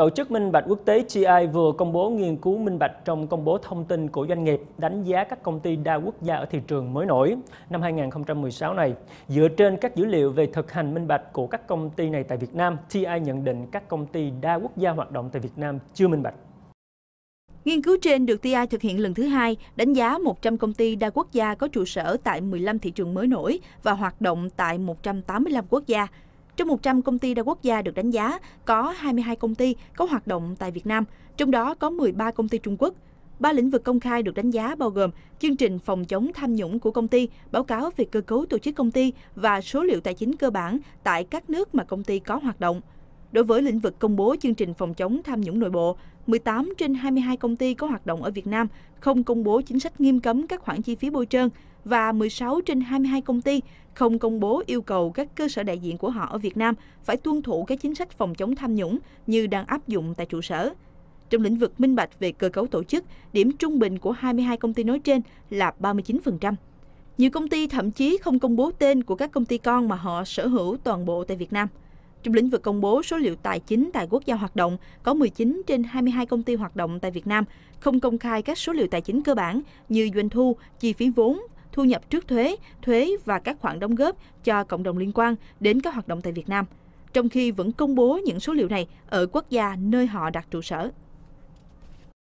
Tổ chức Minh Bạch Quốc tế GI vừa công bố nghiên cứu minh bạch trong công bố thông tin của doanh nghiệp đánh giá các công ty đa quốc gia ở thị trường mới nổi năm 2016 này. Dựa trên các dữ liệu về thực hành minh bạch của các công ty này tại Việt Nam, TI nhận định các công ty đa quốc gia hoạt động tại Việt Nam chưa minh bạch. Nghiên cứu trên được TI thực hiện lần thứ hai, đánh giá 100 công ty đa quốc gia có trụ sở tại 15 thị trường mới nổi và hoạt động tại 185 quốc gia. Trong 100 công ty đa quốc gia được đánh giá, có 22 công ty có hoạt động tại Việt Nam, trong đó có 13 công ty Trung Quốc. Ba lĩnh vực công khai được đánh giá bao gồm chương trình phòng chống tham nhũng của công ty, báo cáo về cơ cấu tổ chức công ty và số liệu tài chính cơ bản tại các nước mà công ty có hoạt động. Đối với lĩnh vực công bố chương trình phòng chống tham nhũng nội bộ, 18 trên 22 công ty có hoạt động ở Việt Nam không công bố chính sách nghiêm cấm các khoản chi phí bôi trơn và 16 trên 22 công ty không công bố yêu cầu các cơ sở đại diện của họ ở Việt Nam phải tuân thủ các chính sách phòng chống tham nhũng như đang áp dụng tại trụ sở. Trong lĩnh vực minh bạch về cơ cấu tổ chức, điểm trung bình của 22 công ty nói trên là 39%. Nhiều công ty thậm chí không công bố tên của các công ty con mà họ sở hữu toàn bộ tại Việt Nam. Trong lĩnh vực công bố số liệu tài chính tại quốc gia hoạt động, có 19 trên 22 công ty hoạt động tại Việt Nam không công khai các số liệu tài chính cơ bản như doanh thu, chi phí vốn, thu nhập trước thuế, thuế và các khoản đóng góp cho cộng đồng liên quan đến các hoạt động tại Việt Nam, trong khi vẫn công bố những số liệu này ở quốc gia nơi họ đặt trụ sở.